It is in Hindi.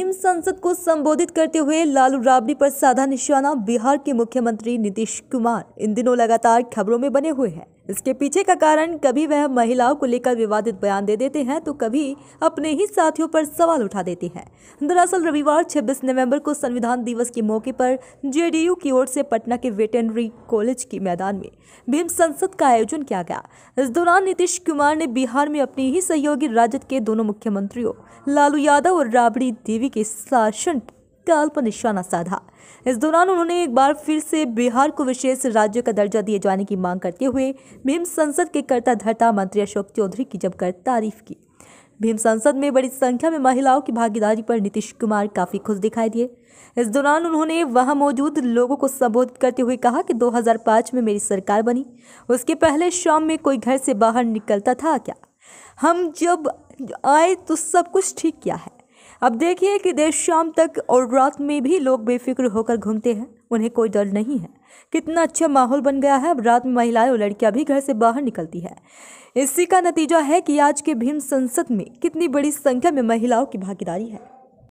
भीम संसद को संबोधित करते हुए लालू राबड़ी पर साधा निशाना बिहार के मुख्यमंत्री नीतीश कुमार इन दिनों लगातार खबरों में बने हुए हैं इसके पीछे का कारण कभी वह महिलाओं को लेकर विवादित बयान दे देते हैं तो कभी अपने ही साथियों पर सवाल उठा देते हैं दरअसल रविवार 26 नवंबर को संविधान दिवस के मौके पर जेडीयू की ओर से पटना के वेटनरी कॉलेज के मैदान में भीम संसद का आयोजन किया गया इस दौरान नीतीश कुमार ने बिहार में अपनी ही सहयोगी राजद के दोनों मुख्यमंत्रियों लालू यादव और राबड़ी देवी के शासन काल्पनिक निशाना साधा इस दौरान उन्होंने एक बार फिर से बिहार को विशेष राज्य का दर्जा दिए जाने की मांग करते हुए भीम संसद के कर्ता धर्ता मंत्री अशोक चौधरी की जमकर तारीफ की भीम संसद में बड़ी संख्या में महिलाओं की भागीदारी पर नीतीश कुमार काफी खुश दिखाई दिए इस दौरान उन्होंने वहां मौजूद लोगों को संबोधित करते हुए कहा कि 2005 में मेरी सरकार बनी उसके पहले शाम में कोई घर से बाहर निकलता था क्या हम जब आए तो सब कुछ ठीक किया है अब देखिए कि देर शाम तक और रात में भी लोग बेफिक्र होकर घूमते हैं उन्हें कोई डर नहीं है कितना अच्छा माहौल बन गया है अब रात में महिलाएं और लड़कियां भी घर से बाहर निकलती है इसी का नतीजा है कि आज के भीम संसद में कितनी बड़ी संख्या में महिलाओं की भागीदारी है